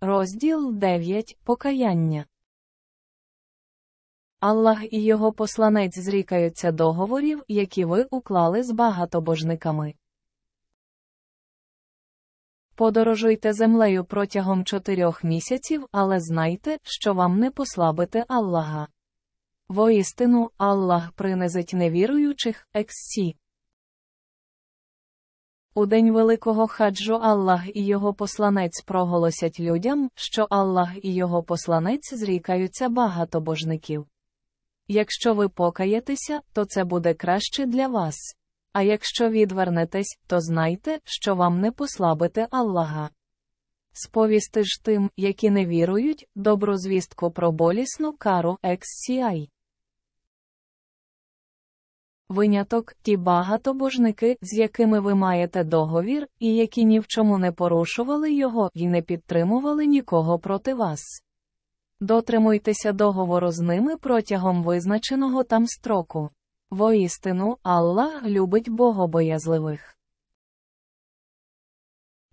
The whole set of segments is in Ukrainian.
Розділ 9. Покаяння. Аллах і його посланець зрікаються договорів, які ви уклали з багатобожниками. Подорожуйте землею протягом чотирьох місяців, але знайте, що вам не послабите Аллаха. Воістину, Аллах принизить невіруючих ексі. У день великого хаджу Аллах і його посланець проголосять людям, що Аллах і його посланець зрікаються багато божників. Якщо ви покаєтеся, то це буде краще для вас. А якщо відвернетесь, то знайте, що вам не послабити Аллаха. Сповісти ж тим, які не вірують, добру звістку про болісну кару XCI. Виняток ті багатобожники, з якими ви маєте договір, і які ні в чому не порушували його і не підтримували нікого проти вас. Дотримуйтеся договору з ними протягом визначеного там строку. Воістину, Аллах любить богобоязливих.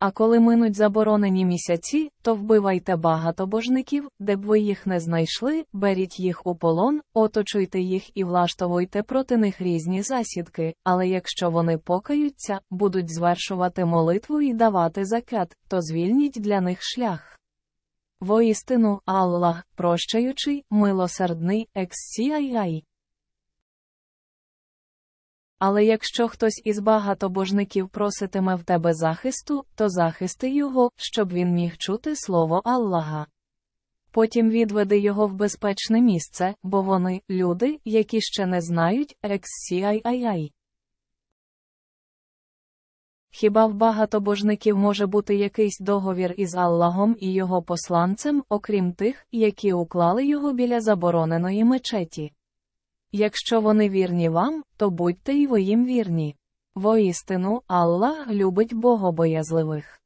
А коли минуть заборонені місяці, то вбивайте багато божників, де б ви їх не знайшли, беріть їх у полон, оточуйте їх і влаштовуйте проти них різні засідки, але якщо вони покаються, будуть звершувати молитву і давати закет, то звільніть для них шлях. Воістину Аллах, прощаючий, милосердний, ексіяй. Але якщо хтось із багатобожників проситиме в тебе захисту, то захисти його, щоб він міг чути слово Аллаха. Потім відведи його в безпечне місце, бо вони люди, які ще не знають ексіай-ай-ай. Хіба в багатобожників може бути якийсь договір із Аллахом і його посланцем, окрім тих, які уклали його біля забороненої мечеті? Якщо вони вірні вам, то будьте і ви їм вірні. Воістину Аллах любить богобоязливих.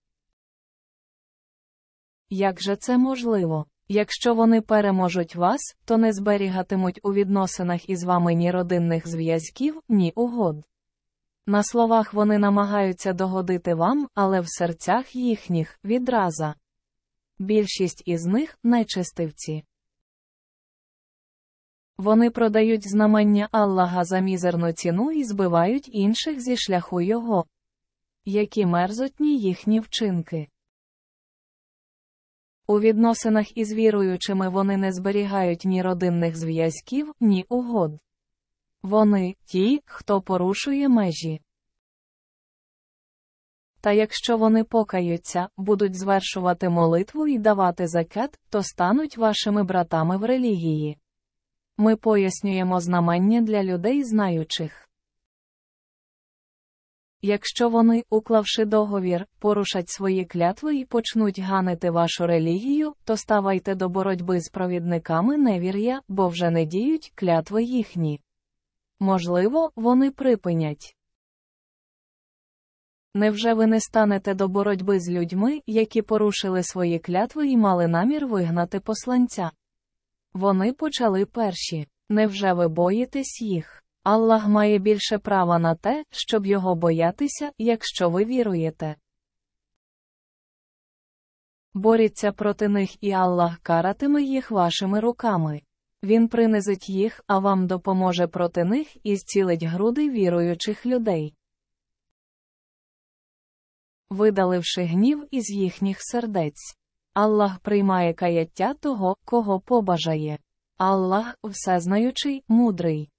Як же це можливо? Якщо вони переможуть вас, то не зберігатимуть у відносинах із вами ні родинних зв'язків, ні угод. На словах вони намагаються догодити вам, але в серцях їхніх відраза. Більшість із них нечистивці. Вони продають знамення Аллаха за мізерну ціну і збивають інших зі шляху Його. Які мерзотні їхні вчинки. У відносинах із віруючими вони не зберігають ні родинних зв'язків, ні угод. Вони ті, хто порушує межі. Та якщо вони покаються, будуть звершувати молитву і давати закет, то стануть вашими братами в релігії. Ми пояснюємо знамення для людей знаючих. Якщо вони, уклавши договір, порушать свої клятви і почнуть ганити вашу релігію, то ставайте до боротьби з провідниками невір'я, бо вже не діють клятви їхні. Можливо, вони припинять. Невже ви не станете до боротьби з людьми, які порушили свої клятви і мали намір вигнати посланця? Вони почали перші. Невже ви боїтесь їх? Аллах має більше права на те, щоб його боятися, якщо ви віруєте. Боріться проти них і Аллах каратиме їх вашими руками. Він принизить їх, а вам допоможе проти них і зцілить груди віруючих людей. Видаливши гнів із їхніх сердець. Аллах приймає каяття того, кого побажає. Аллах всезнаючий, мудрий.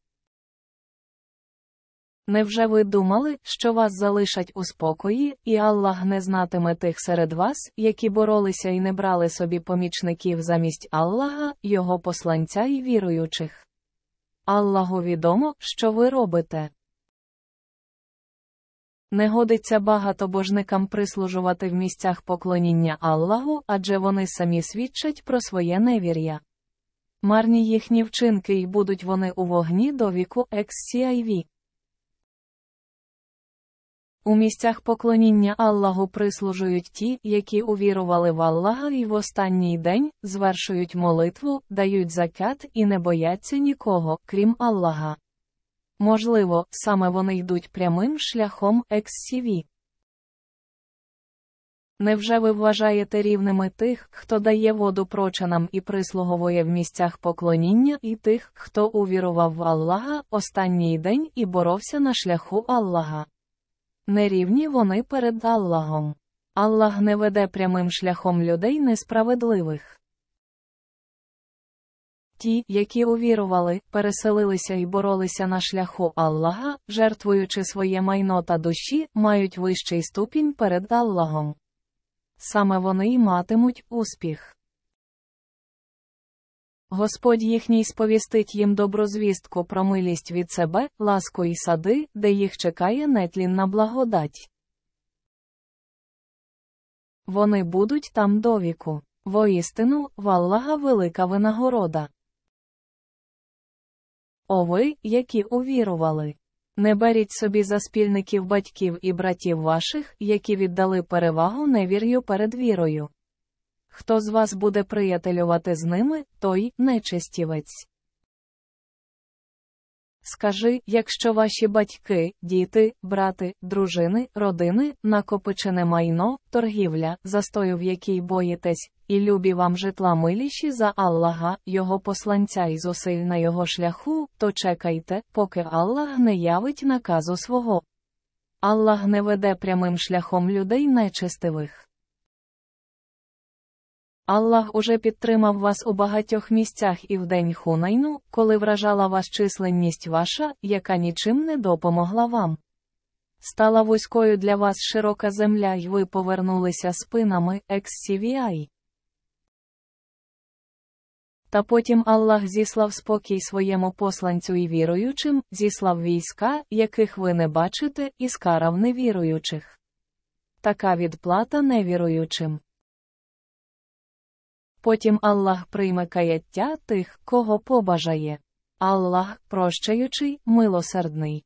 Невже ви думали, що вас залишать у спокої, і Аллах не знатиме тих серед вас, які боролися і не брали собі помічників замість Аллаха, його посланця і віруючих? Аллаху відомо, що ви робите. Не годиться багатобожникам прислужувати в місцях поклоніння Аллаху, адже вони самі свідчать про своє невір'я. Марні їхні вчинки й будуть вони у вогні до віку XCIV. У місцях поклоніння Аллаху прислужують ті, які увірували в Аллаха і в останній день звершують молитву, дають закят і не бояться нікого, крім Аллаха. Можливо, саме вони йдуть прямим шляхом XCV. Невже ви вважаєте рівними тих, хто дає воду прочинам і прислуговує в місцях поклоніння, і тих, хто увірував в Аллаха останній день і боровся на шляху Аллаха? Нерівні вони перед Аллахом. Аллах не веде прямим шляхом людей несправедливих. Ті, які увірували, переселилися і боролися на шляху Аллаха, жертвуючи своє майно та душі, мають вищий ступінь перед Аллахом. Саме вони й матимуть успіх. Господь їхній сповістить їм добру звістку про милість від себе, ласку і сади, де їх чекає нетлінна благодать. Вони будуть там довіку. Воістину, в Аллаха велика винагорода. О ви, які увірували. Не беріть собі за спільників батьків і братів ваших, які віддали перевагу невір'ю перед вірою. Хто з вас буде приятелювати з ними, той нечистівець. Скажи, якщо ваші батьки, діти, брати, дружини, родини, накопичене майно, торгівля, застою, в якій боїтесь, і любі вам житла миліші за Аллаха, його посланця і зусиль на його шляху, то чекайте, поки Аллах не явить наказу свого. Аллах не веде прямим шляхом людей нечистивих. Аллах уже підтримав вас у багатьох місцях і в день хунайну, коли вражала вас численність ваша, яка нічим не допомогла вам. Стала вузькою для вас широка земля, і ви повернулися спинами XCVI. Та потім Аллах зіслав спокій своєму посланцю і віруючим, зіслав війська, яких ви не бачите, і скарав невіруючих. Така відплата невіруючим. Потім Аллах прийме каяття тих, кого побажає. Аллах прощаючий, милосердний.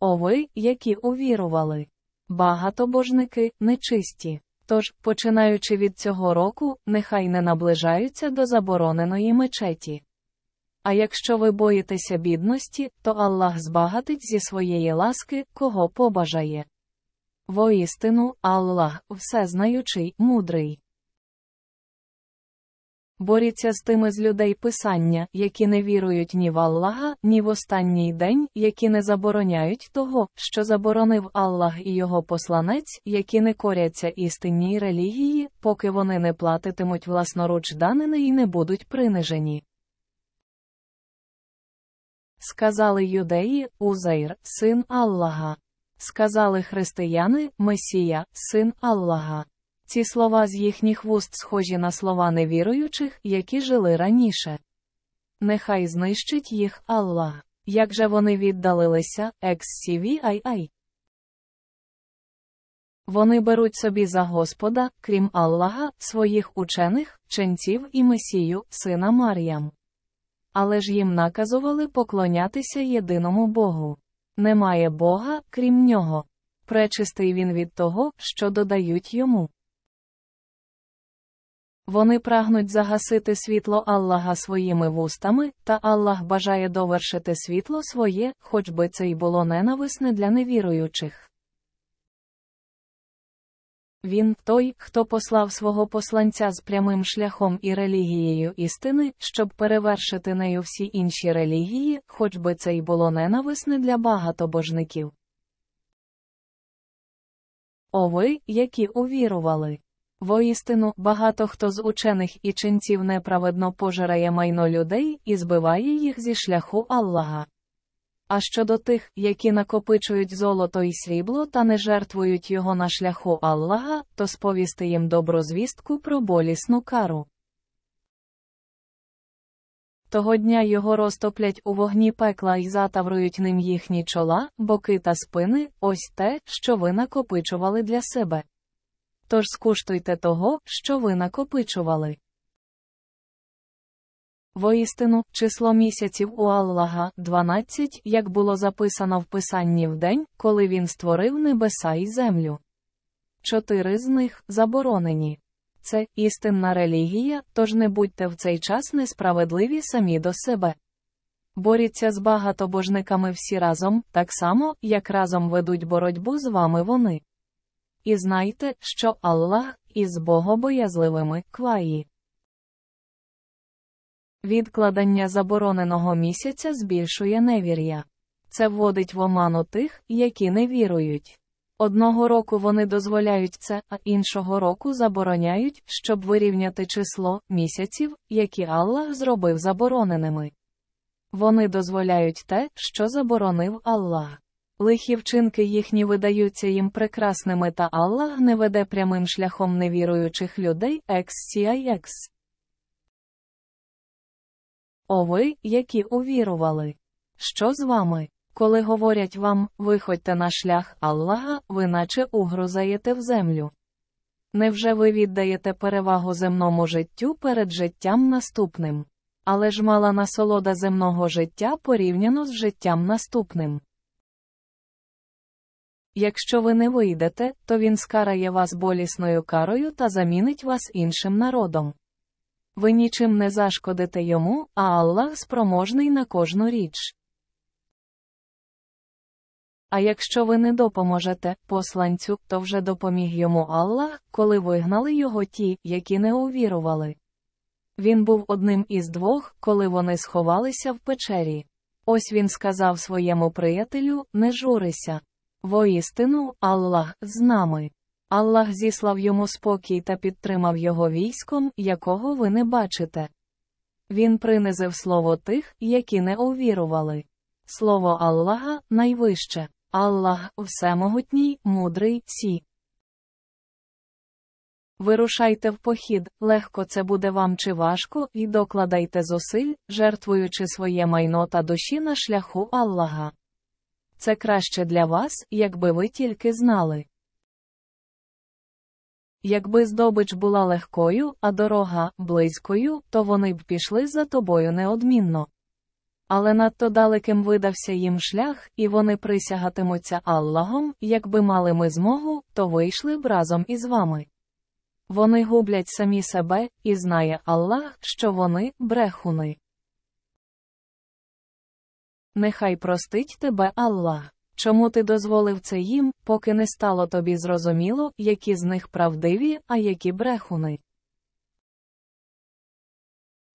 Ови, які увірували. Багатобожники нечисті. Тож, починаючи від цього року, нехай не наближаються до забороненої мечеті. А якщо ви боїтеся бідності, то Аллах збагатить зі своєї ласки, кого побажає. Воістину, Аллах всезнаючий, мудрий боріться з тими з людей Писання, які не вірують ні в Аллаха, ні в останній день, які не забороняють того, що заборонив Аллах і його посланець, які не коряться істинній релігії, поки вони не платитимуть власноруч данини і не будуть принижені. Сказали юдеї Узайр, син Аллаха. Сказали християни Месія, син Аллаха. Ці слова з їхніх вуст схожі на слова невіруючих, які жили раніше. Нехай знищить їх Аллах. Як же вони віддалилися, XCVII? Вони беруть собі за Господа, крім Аллаха, своїх учених, ченців і Месію, сина Мар'ям. Але ж їм наказували поклонятися єдиному Богу. Немає Бога, крім нього. Пречистий він від того, що додають йому. Вони прагнуть загасити світло Аллаха своїми вустами, та Аллах бажає довершити світло своє, хоч би це й було ненависне для невіруючих. Він той, хто послав свого посланця з прямим шляхом і релігією істини, щоб перевершити нею всі інші релігії, хоч би це й було ненависне для багатобожників. О ви, які увірували. Воістину, багато хто з учених і ченців неправедно пожирає майно людей і збиває їх зі шляху Аллаха. А щодо тих, які накопичують золото і срібло та не жертвують його на шляху Аллаха, то сповісти їм добру звістку про болісну кару. Того дня його розтоплять у вогні пекла і затаврують ним їхні чола, боки та спини, ось те, що ви накопичували для себе тож скуштуйте того, що ви накопичували. Воістину, число місяців у Аллаха 12, як було записано в писанні в день, коли він створив небеса і землю. Чотири з них заборонені. Це істинна релігія, тож не будьте в цей час несправедливі самі до себе. Боріться з багатобожниками всі разом, так само, як разом ведуть боротьбу з вами вони. І знайте, що Аллах із богобоязливими кваї. Відкладення забороненого місяця збільшує невір'я. Це вводить в оману тих, які не вірують. Одного року вони дозволяють це, а іншого року забороняють, щоб вирівняти число місяців, які Аллах зробив забороненими. Вони дозволяють те, що заборонив Аллах. Лихі вчинки їхні видаються їм прекрасними, та Аллах не веде прямим шляхом невіруючих людей XCIX. О ви, які увірували. Що з вами? Коли говорять вам, виходьте на шлях Аллаха, ви наче угрозаєте в землю. Невже ви віддаєте перевагу земному життю перед життям наступним? Але ж мала насолода земного життя порівняно з життям наступним. Якщо ви не вийдете, то він скарає вас болісною карою та замінить вас іншим народом. Ви нічим не зашкодите йому, а Аллах спроможний на кожну річ. А якщо ви не допоможете посланцю, то вже допоміг йому Аллах, коли вигнали його ті, які не увірували. Він був одним із двох, коли вони сховалися в печері. Ось він сказав своєму приятелю не журися. Воістину, Аллах з нами. Аллах зіслав йому спокій та підтримав його військом, якого ви не бачите. Він принизив слово тих, які не увірували. Слово Аллаха найвище. Аллах всемогутній, мудрий сі. Вирушайте в похід, легко це буде вам чи важко, і докладайте зусиль, жертвуючи своє майно та душі на шляху Аллаха. Це краще для вас, якби ви тільки знали. Якби здобич була легкою, а дорога близькою, то вони б пішли за тобою неодмінно. Але надто далеким видався їм шлях, і вони присягатимуться Аллахом, якби мали ми змогу, то вийшли б разом із вами. Вони гублять самі себе, і знає Аллах, що вони брехуни. Нехай простить тебе Аллах. Чому ти дозволив це їм, поки не стало тобі зрозуміло, які з них правдиві, а які брехуни?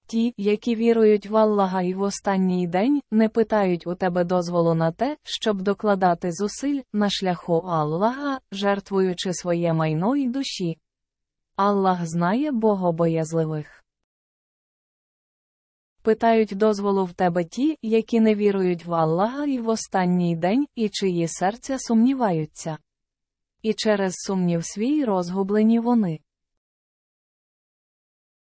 Ті, які вірують в Аллаха і в останній день, не питають у тебе дозволу на те, щоб докладати зусиль на шляху Аллаха, жертвуючи своє майно і душі. Аллах знає богобоязливих. Питають дозволу в тебе ті, які не вірують в Аллаха і в останній день, і чиї серця сумніваються. І через сумнів свій розгублені вони.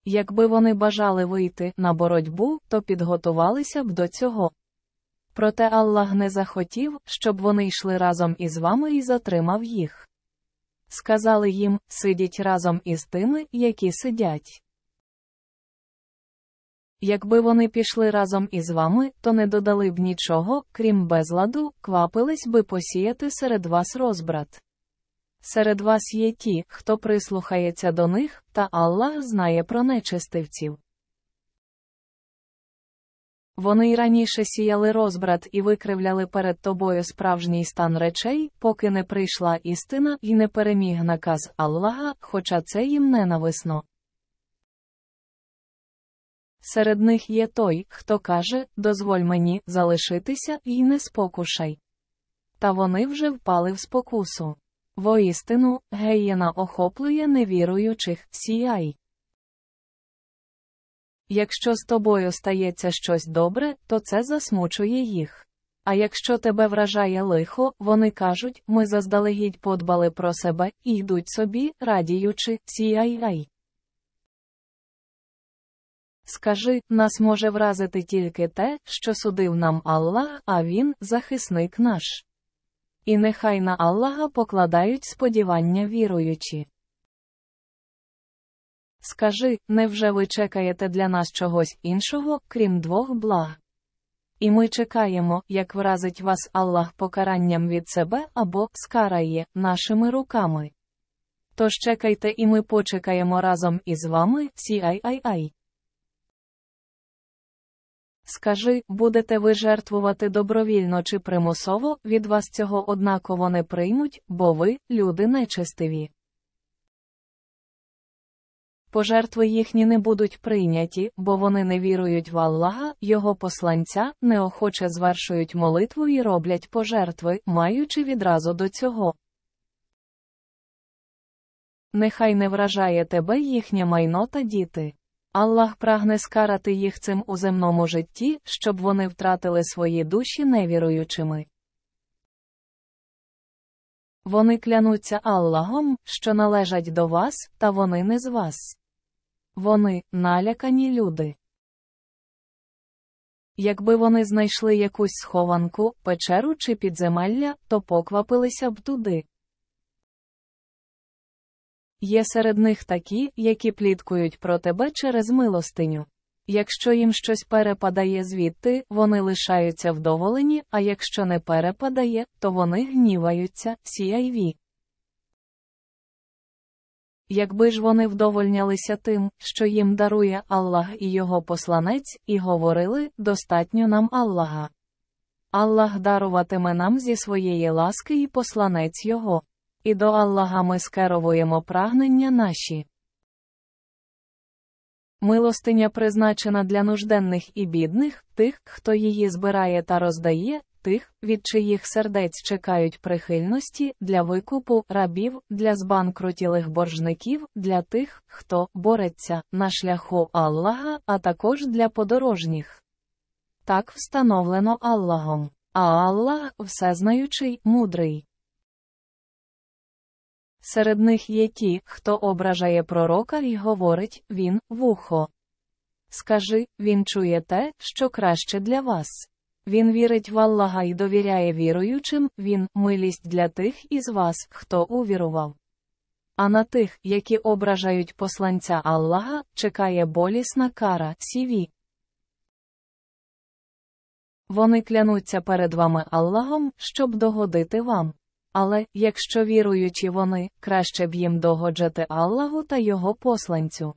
Якби вони бажали вийти на боротьбу, то підготувалися б до цього. Проте Аллах не захотів, щоб вони йшли разом із вами і затримав їх. Сказали їм сидіть разом із тими, які сидять. Якби вони пішли разом із вами, то не додали б нічого, крім безладу, квапились би посіяти серед вас розбрат. Серед вас є ті, хто прислухається до них, та Аллах знає про нечистивців. Вони й раніше сіяли розбрат і викривляли перед тобою справжній стан речей, поки не прийшла істина і не переміг наказ Аллаха, хоча це їм ненависно. Серед них є той, хто каже: Дозволь мені залишитися і не спокушай. Та вони вже впали в спокусу. Воістину, геєна охоплює невіруючих сіяй. Якщо з тобою стається щось добре, то це засмучує їх. А якщо тебе вражає лихо, вони кажуть ми заздалегідь подбали про себе і йдуть собі, радіючи, сіяй. Скажи, нас може вразити тільки те, що судив нам Аллах, а Він захисник наш. І нехай на Аллаха покладають сподівання віруючі. Скажи, невже ви чекаєте для нас чогось іншого, крім двох благ? І ми чекаємо, як вразить вас Аллах покаранням від себе або скарає нашими руками. Тож чекайте, і ми почекаємо разом із вами, сі-ай-ай-ай. Скажи, будете ви жертвувати добровільно чи примусово, від вас цього однаково не приймуть, бо ви, люди нечистиві. Пожертви їхні не будуть прийняті, бо вони не вірують в Аллаха, його посланця, неохоче звершують молитву і роблять пожертви, маючи відразу до цього. Нехай не вражає тебе їхнє майно та діти. Аллах прагне скарати їх цим у земному житті, щоб вони втратили свої душі невіруючими. Вони клянуться Аллахом, що належать до вас, та вони не з вас. Вони налякані люди. Якби вони знайшли якусь схованку, печеру чи підземелля, то поквапилися б туди. Є серед них такі, які пліткують про тебе через милостиню. Якщо їм щось перепадає звідти, вони лишаються вдоволені, а якщо не перепадає, то вони гніваються, CIV. Якби ж вони вдовольнялися тим, що їм дарує Аллах і його посланець, і говорили достатньо нам Аллаха. Аллах даруватиме нам зі своєї ласки і посланець його і до Аллаха ми скеровуємо прагнення наші. Милостиня призначена для нужденних і бідних, тих, хто її збирає та роздає, тих, від чиїх сердець чекають прихильності для викупу рабів, для збанкрутілих боржників, для тих, хто бореться на шляху Аллаха, а також для подорожніх. Так встановлено Аллахом. А Аллах всезнаючий, мудрий. Серед них є ті, хто ображає пророка і говорить він, вухо. Скажи, він чує те, що краще для вас. Він вірить в Аллаха і довіряє віруючим, він милість для тих із вас, хто увірував. А на тих, які ображають посланця Аллаха, чекає болісна кара сіві. Вони клянуться перед вами Аллахом, щоб догодити вам. Але, якщо віруючі вони, краще б їм догоджати Аллаху та його посланцю.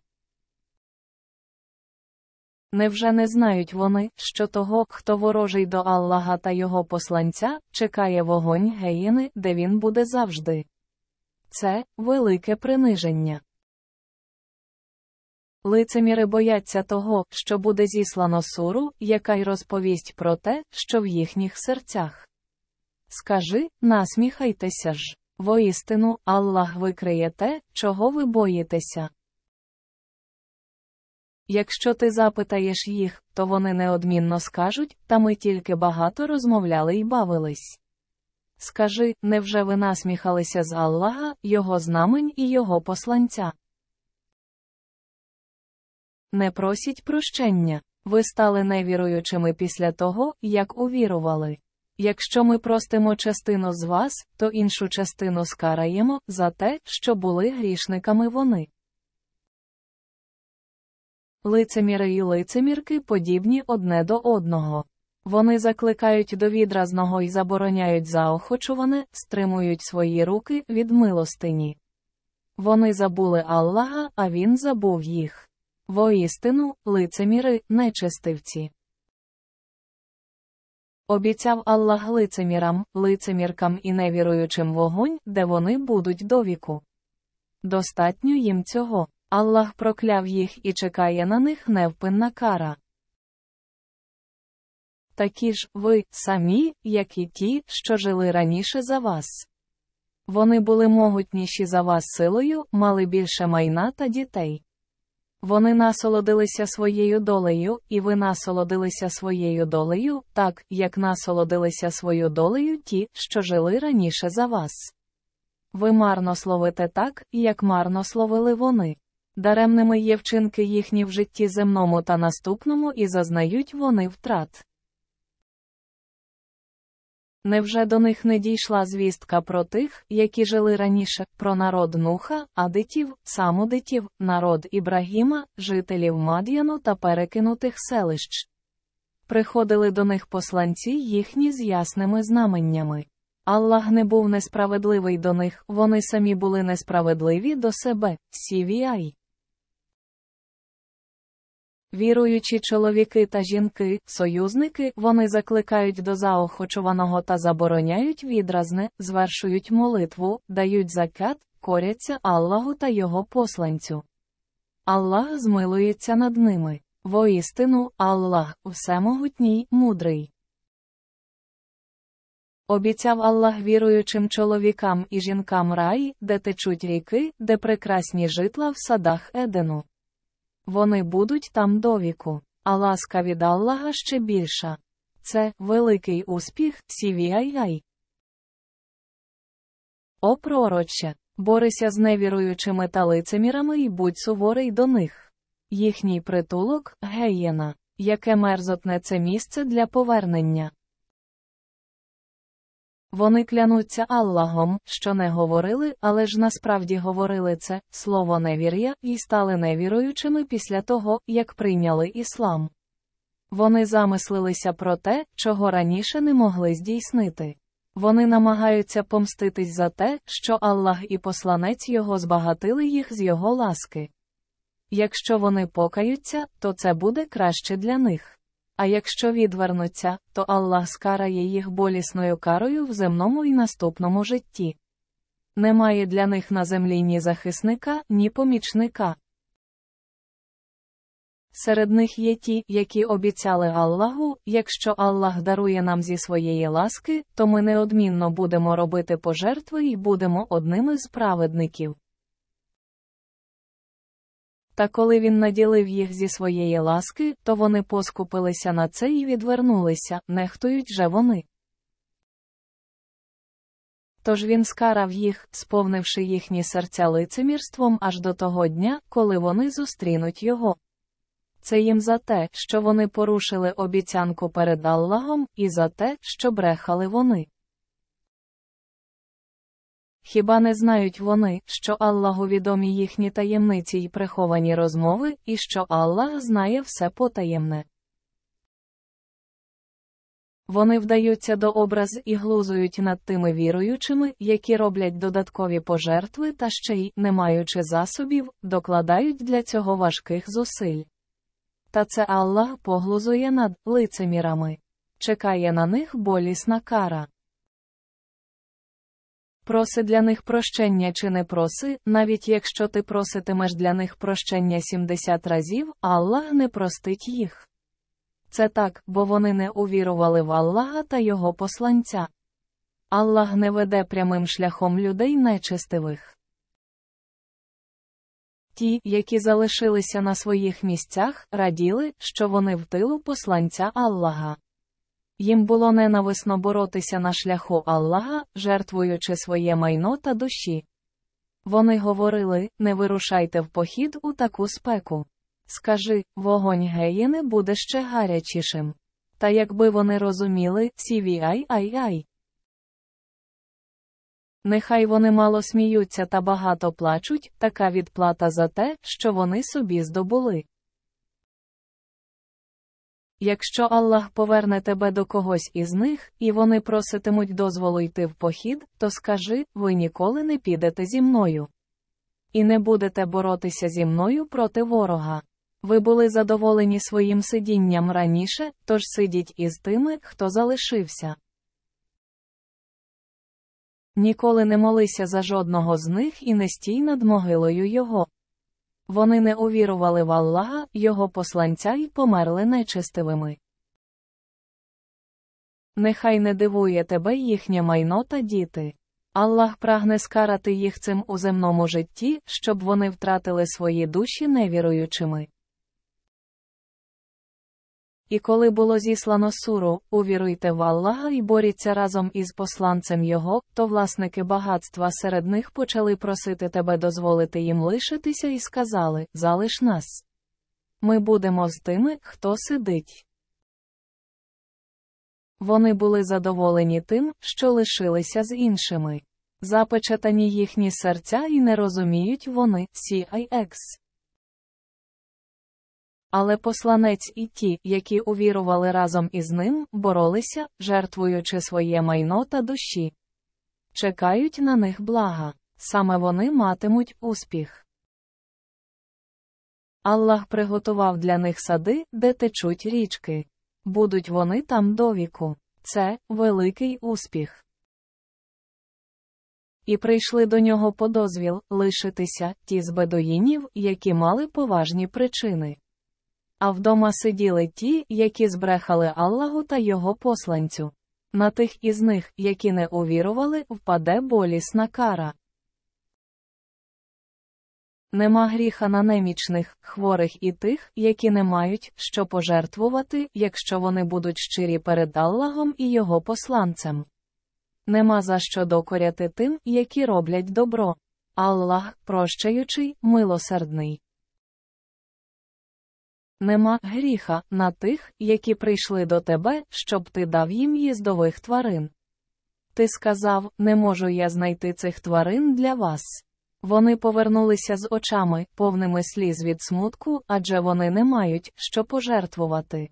Невже не знають вони, що того, хто ворожий до Аллаха та його посланця, чекає вогонь геїни, де він буде завжди? Це велике приниження. Лицеміри бояться того, що буде зіслано суру, яка й розповість про те, що в їхніх серцях. Скажи, насміхайтеся ж, воістину Аллах викриє те, чого ви боїтеся. Якщо ти запитаєш їх, то вони неодмінно скажуть, та ми тільки багато розмовляли і бавились. Скажи, невже ви насміхалися з Аллаха, Його знамень і Його посланця? Не просіть прощення. Ви стали невіруючими після того, як увірували. Якщо ми простимо частину з вас, то іншу частину скараємо за те, що були грішниками вони. Лицеміри і лицемірки подібні одне до одного. Вони закликають до відразного і забороняють заохочуване, стримують свої руки від милостині. Вони забули Аллаха, а він забув їх. Воістину, лицеміри, нечестивці. Обіцяв Аллах лицемірам, лицеміркам і невіруючим вогонь, де вони будуть довіку. Достатньо їм цього. Аллах прокляв їх і чекає на них невпинна кара. Такі ж ви самі, як і ті, що жили раніше за вас. Вони були могутніші за вас силою, мали більше майна та дітей. Вони насолодилися своєю долею, і ви насолодилися своєю долею, так як насолодилися свою долею ті, що жили раніше за вас. Ви марно словите так, як марно словили вони. Даремними є вчинки їхні в житті земному та наступному, і зазнають вони втрат. Невже до них не дійшла звістка про тих, які жили раніше, про народ Нуха, адитів, самодитів, народ Ібрагіма, жителів Мад'яну та перекинутих селищ? Приходили до них посланці їхні з ясними знаменнями. Аллах не був несправедливий до них, вони самі були несправедливі до себе, Сівіай. Віруючі чоловіки та жінки, союзники, вони закликають до заохочуваного та забороняють відразне, звершують молитву, дають закят, коряться Аллаху та його посланцю. Аллах змилується над ними. Воістину, Аллах всемогутній, мудрий. Обіцяв Аллах віруючим чоловікам і жінкам рай, де течуть ріки, де прекрасні житла в садах Едену. Вони будуть там довіку, а ласка від Аллаха ще більша. Це великий успіх CVII. О пророче, борися з невіруючими та лицемірами і будь суворий до них. Їхній притулок геєна, яке мерзотне це місце для повернення. Вони клянуться Аллахом, що не говорили, але ж насправді говорили це слово невір'я і стали невіруючими після того, як прийняли іслам. Вони замислилися про те, чого раніше не могли здійснити. Вони намагаються помститись за те, що Аллах і посланець його збагатили їх з його ласки. Якщо вони покаються, то це буде краще для них а якщо відвернуться, то Аллах скарає їх болісною карою в земному і наступному житті. Немає для них на землі ні захисника, ні помічника. Серед них є ті, які обіцяли Аллаху, якщо Аллах дарує нам зі своєї ласки, то ми неодмінно будемо робити пожертви і будемо одними з праведників. Та коли він наділив їх зі своєї ласки, то вони поскупилися на це і відвернулися, нехтують же вони. Тож він скарав їх, сповнивши їхні серця лицемірством аж до того дня, коли вони зустрінуть його. Це їм за те, що вони порушили обіцянку перед Аллахом, і за те, що брехали вони. Хіба не знають вони, що Аллаху відомі їхні таємниці й приховані розмови, і що Аллах знає все потаємне? Вони вдаються до образ і глузують над тими віруючими, які роблять додаткові пожертви та ще й, не маючи засобів, докладають для цього важких зусиль. Та це Аллах поглузує над лицемірами, чекає на них болісна кара. Проси для них прощення чи не проси, навіть якщо ти проситимеш для них прощення 70 разів, Аллах не простить їх. Це так, бо вони не увірували в Аллаха та його посланця. Аллах не веде прямим шляхом людей нечистивих. Ті, які залишилися на своїх місцях, раділи, що вони в тилу посланця Аллаха. Їм було ненависно боротися на шляху Аллаха, жертвуючи своє майно та душі. Вони говорили не вирушайте в похід у таку спеку. Скажи вогонь геїни буде ще гарячішим. Та якби вони розуміли сіві-ай-ай-ай. Нехай вони мало сміються та багато плачуть, така відплата за те, що вони собі здобули. Якщо Аллах поверне тебе до когось із них, і вони проситимуть дозволу йти в похід, то скажи ви ніколи не підете зі мною. І не будете боротися зі мною проти ворога. Ви були задоволені своїм сидінням раніше, тож сидіть із тими, хто залишився. Ніколи не молися за жодного з них і не стій над могилою його. Вони не увірували в Аллаха, його посланця і померли нечистивими. Нехай не дивує тебе їхнє майно та діти. Аллах прагне скарати їх цим у земному житті, щоб вони втратили свої душі невіруючими. І коли було зіслано суру, увіруйте в Аллаха і боріться разом із посланцем його, то власники багатства серед них почали просити тебе дозволити їм лишитися і сказали залиш нас. Ми будемо з тими, хто сидить. Вони були задоволені тим, що лишилися з іншими. Запечатані їхні серця і не розуміють вони CIX. Але посланець і ті, які увірували разом із ним, боролися, жертвуючи своє майно та душі, чекають на них блага, саме вони матимуть успіх. Аллах приготував для них сади, де течуть річки. Будуть вони там довіку. Це великий успіх. І прийшли до нього по дозвіл лишитися ті з бедоїнів, які мали поважні причини. А вдома сиділи ті, які збрехали Аллаху та його посланцю. На тих із них, які не увірували, впаде болісна кара. Нема гріха на немічних, хворих і тих, які не мають що пожертвувати, якщо вони будуть щирі перед Аллахом і його посланцем. Нема за що докоряти тим, які роблять добро. Аллах прощаючий, милосердний. Нема гріха на тих, які прийшли до тебе, щоб ти дав їм їздових тварин. Ти сказав, не можу я знайти цих тварин для вас. Вони повернулися з очами, повними сліз від смутку, адже вони не мають що пожертвувати.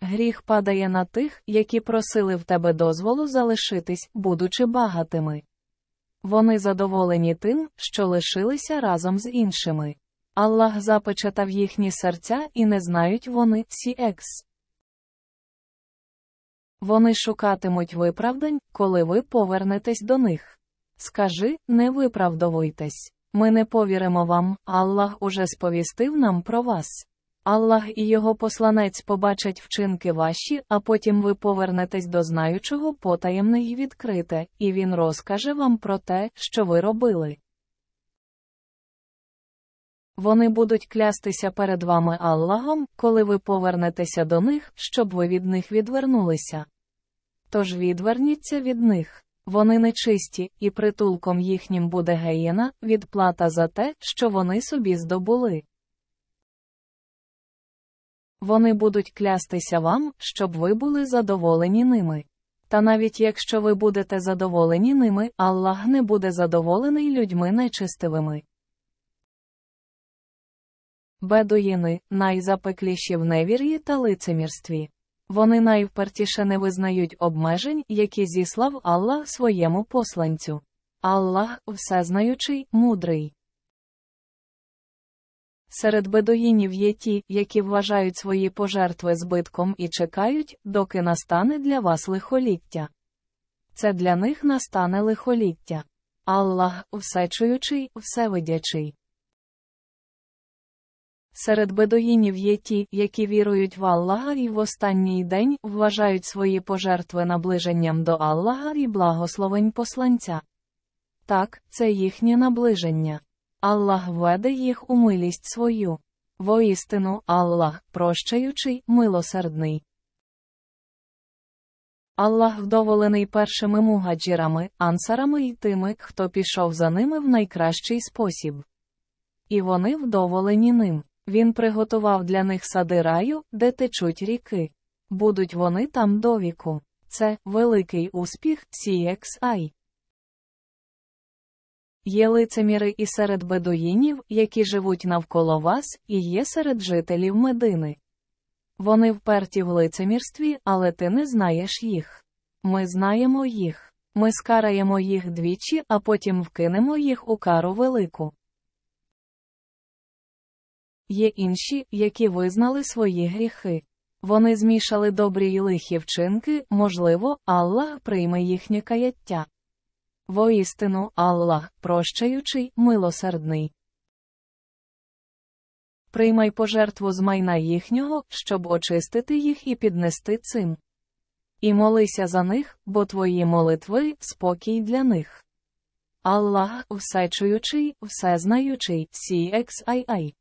Гріх падає на тих, які просили в тебе дозволу залишитись, будучи багатими. Вони задоволені тим, що лишилися разом з іншими. Аллах запечатав їхні серця і не знають вони екс. Вони шукатимуть виправдань, коли ви повернетесь до них. Скажи, не виправдовуйтесь. Ми не повіримо вам, Аллах уже сповістив нам про вас. Аллах і його посланець побачать вчинки ваші, а потім ви повернетесь до знаючого потаємне й відкрите, і він розкаже вам про те, що ви робили. Вони будуть клястися перед вами Аллахом, коли ви повернетеся до них, щоб ви від них відвернулися. Тож відверніться від них. Вони нечисті, і притулком їхнім буде геєна, відплата за те, що вони собі здобули. Вони будуть клястися вам, щоб ви були задоволені ними. Та навіть якщо ви будете задоволені ними, Аллах не буде задоволений людьми нечистивими. Бедуїни найзапекліші в невір'ї та лицемірстві. Вони найвпертіше не визнають обмежень, які зіслав Аллах своєму посланцю. Аллах всезнаючий, мудрий. Серед бедуїнів є ті, які вважають свої пожертви збитком і чекають, доки настане для вас лихоліття. Це для них настане лихоліття. Аллах всечуючий, всевидячий. Серед бедоїнів є ті, які вірують в Аллаха і в останній день вважають свої пожертви наближенням до Аллаха і благословень посланця. Так, це їхнє наближення. Аллах веде їх у милість свою. Воістину, Аллах, прощаючий, милосердний. Аллах вдоволений першими мугаджірами, ансарами і тими, хто пішов за ними в найкращий спосіб. І вони вдоволені ним. Він приготував для них сади раю, де течуть ріки. Будуть вони там довіку. Це великий успіх CXI. Є лицеміри і серед бедуїнів, які живуть навколо вас, і є серед жителів медини. Вони вперті в лицемірстві, але ти не знаєш їх. Ми знаємо їх. Ми скараємо їх двічі, а потім вкинемо їх у кару велику. Є інші, які визнали свої гріхи. Вони змішали добрі й лихі вчинки, можливо, Аллах прийме їхнє каяття. Воістину Аллах, прощаючий, милосердний. Приймай пожертву з майна їхнього, щоб очистити їх і піднести цим. І молися за них, бо твої молитви спокій для них. Аллах, всечуючий, всезнаючий, CXII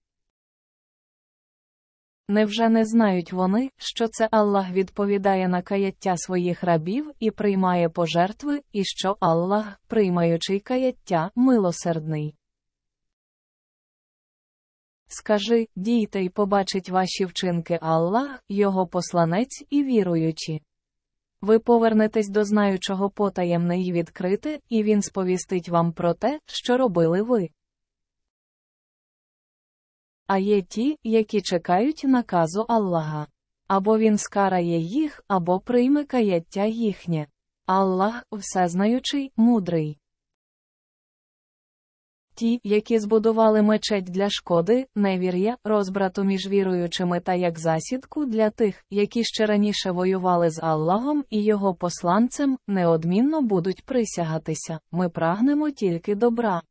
Невже не знають вони, що це Аллах відповідає на каяття своїх рабів і приймає пожертви, і що Аллах, приймаючи каяття, милосердний? Скажи дійте й побачить ваші вчинки Аллах, його посланець і віруючі. Ви повернетесь до знаючого потаємне й відкрите, і він сповістить вам про те, що робили ви а є ті, які чекають наказу Аллаха. Або він скарає їх, або прийме каяття їхнє. Аллах всезнаючий, мудрий. Ті, які збудували мечеть для шкоди, невір'я, розбрату між віруючими та як засідку для тих, які ще раніше воювали з Аллахом і його посланцем, неодмінно будуть присягатися. Ми прагнемо тільки добра.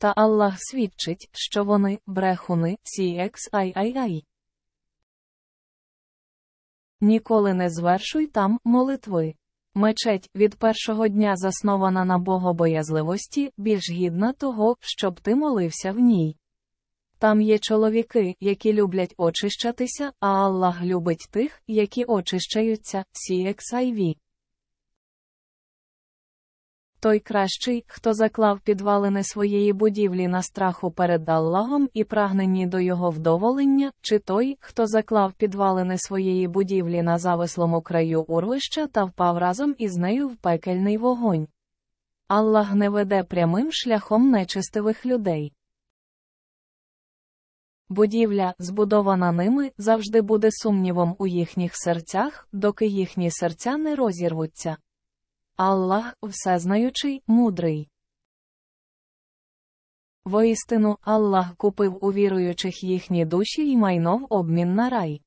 Та Аллах свідчить, що вони брехуни, CXIII. Ніколи не звершуй там молитви. Мечеть від першого дня заснована на богобоязливості, більш гідна того, щоб ти молився в ній. Там є чоловіки, які люблять очищатися, а Аллах любить тих, які очищаються, CXIV. Той кращий, хто заклав підвалини своєї будівлі на страху перед Аллахом і прагненні до його вдоволення, чи той, хто заклав підвалини своєї будівлі на завислому краю урвища та впав разом із нею в пекельний вогонь. Аллах не веде прямим шляхом нечистивих людей. Будівля, збудована ними, завжди буде сумнівом у їхніх серцях, доки їхні серця не розірвуться. Аллах всезнаючий, мудрий. Воістину Аллах купив у віруючих їхні душі і майно в обмін на рай.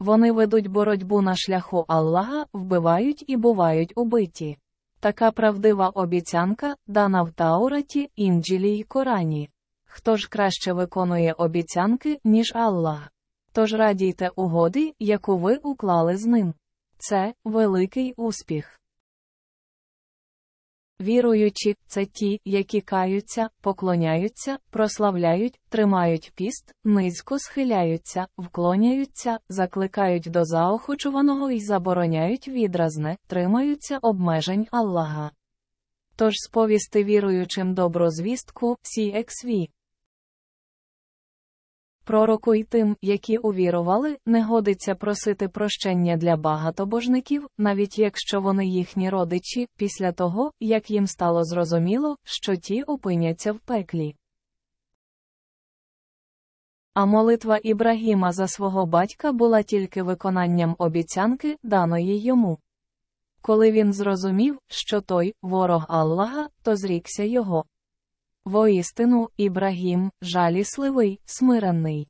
Вони ведуть боротьбу на шляху Аллаха, вбивають і бувають убиті. Така правдива обіцянка дана в Таураті, Інджілі й Корані. Хто ж краще виконує обіцянки, ніж Аллах? Тож радійте угоди, яку ви уклали з ним. Це великий успіх. Віруючі це ті, які каються, поклоняються, прославляють, тримають піст, низько схиляються, вклоняються, закликають до заохочуваного і забороняють відразне, тримаються обмежень Аллаха. Тож сповісти віруючим добру доброзвістку, CXV. Пророку й тим, які увірували, не годиться просити прощення для багатобожників, навіть якщо вони їхні родичі, після того, як їм стало зрозуміло, що ті опиняться в пеклі. А молитва Ібрагіма за свого батька була тільки виконанням обіцянки, даної йому. Коли він зрозумів, що той ворог Аллаха, то зрікся його воістину, Ібрагім, жалісливий, смирений.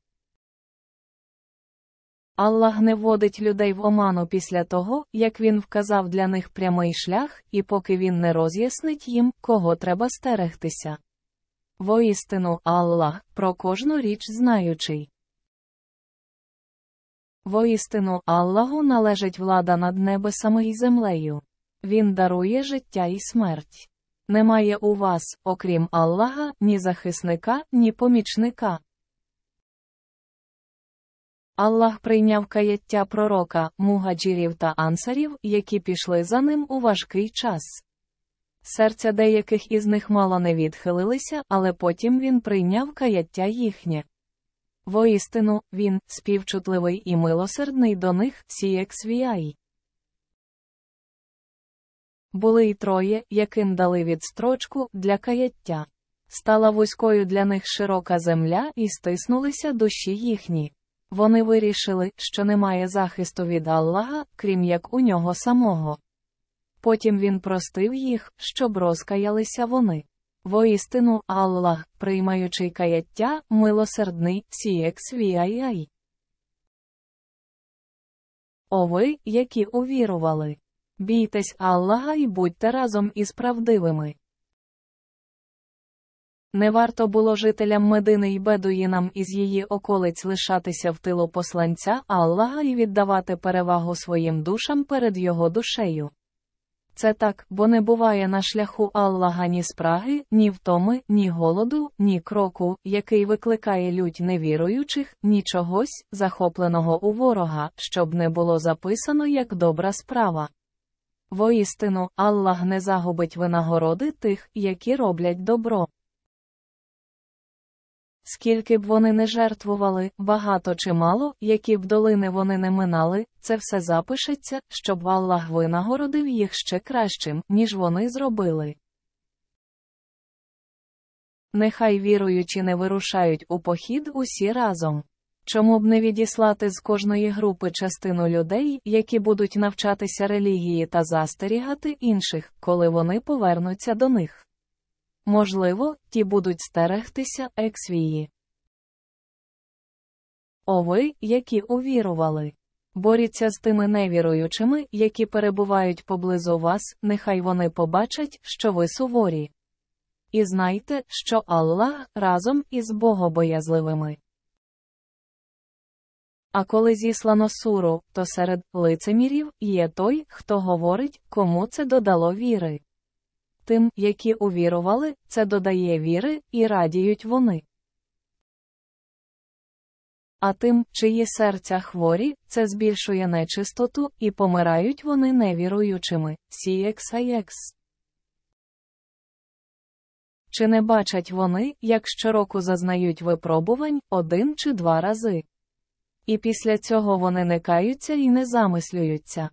Аллах не водить людей в оману після того, як він вказав для них прямий шлях, і поки він не роз'яснить їм, кого треба стерегтися. Воістину Аллах про кожну річ знаючий. Воістину Аллаху належить влада над небесами і землею. Він дарує життя і смерть немає у вас, окрім Аллаха, ні захисника, ні помічника. Аллах прийняв каяття пророка, мугаджірів та ансарів, які пішли за ним у важкий час. Серця деяких із них мало не відхилилися, але потім він прийняв каяття їхнє. Воістину, він співчутливий і милосердний до них, сієксвіяй були й троє, яким дали відстрочку для каяття. Стала вузькою для них широка земля, і стиснулися душі їхні. Вони вирішили, що немає захисту від Аллаха, крім як у нього самого. Потім він простив їх, щоб розкаялися вони. Воістину, Аллах, приймаючи каяття, милосердний сієксвіай. О ви, які увірували. Бійтесь Аллаха і будьте разом із правдивими. Не варто було жителям медини й бедуїнам із її околиць лишатися в тилу посланця Аллаха і віддавати перевагу своїм душам перед його душею. Це так, бо не буває на шляху Аллаха ні спраги, ні втоми, ні голоду, ні кроку, який викликає лють невіруючих, ні чогось, захопленого у ворога, щоб не було записано як добра справа. Воістину, Аллах не загубить винагороди тих, які роблять добро. Скільки б вони не жертвували, багато чи мало, які б долини вони не минали, це все запишеться, щоб Аллах винагородив їх ще кращим, ніж вони зробили. Нехай віруючі не вирушають у похід усі разом. Чому б не відіслати з кожної групи частину людей, які будуть навчатися релігії та застерігати інших, коли вони повернуться до них? Можливо, ті будуть стерегтися ексвії. Ови, які увірували. Боріться з тими невіруючими, які перебувають поблизу вас, нехай вони побачать, що ви суворі. І знайте, що Аллах разом із богобоязливими. А коли зіслано суру, то серед лицемірів є той, хто говорить, кому це додало віри. Тим, які увірували, це додає віри, і радіють вони. А тим, чиї серця хворі, це збільшує нечистоту, і помирають вони невіруючими. CXIX. Чи не бачать вони, як щороку зазнають випробувань один чи два рази? І після цього вони не каються і не замислюються.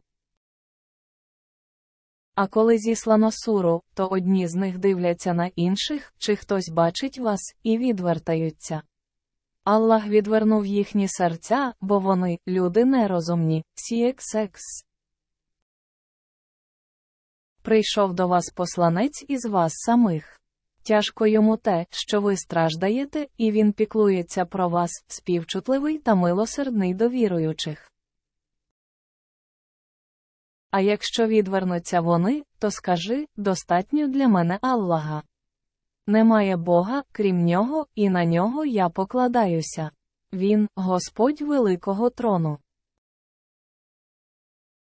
А коли зіслано суру, то одні з них дивляться на інших, чи хтось бачить вас, і відвертаються. Аллах відвернув їхні серця, бо вони люди нерозумні, сіексекс. Прийшов до вас посланець із вас самих. Тяжко йому те, що ви страждаєте, і він піклується про вас, співчутливий та милосердний до віруючих. А якщо відвернуться вони, то скажи достатньо для мене Аллаха. Немає Бога, крім нього, і на нього я покладаюся. Він Господь Великого трону.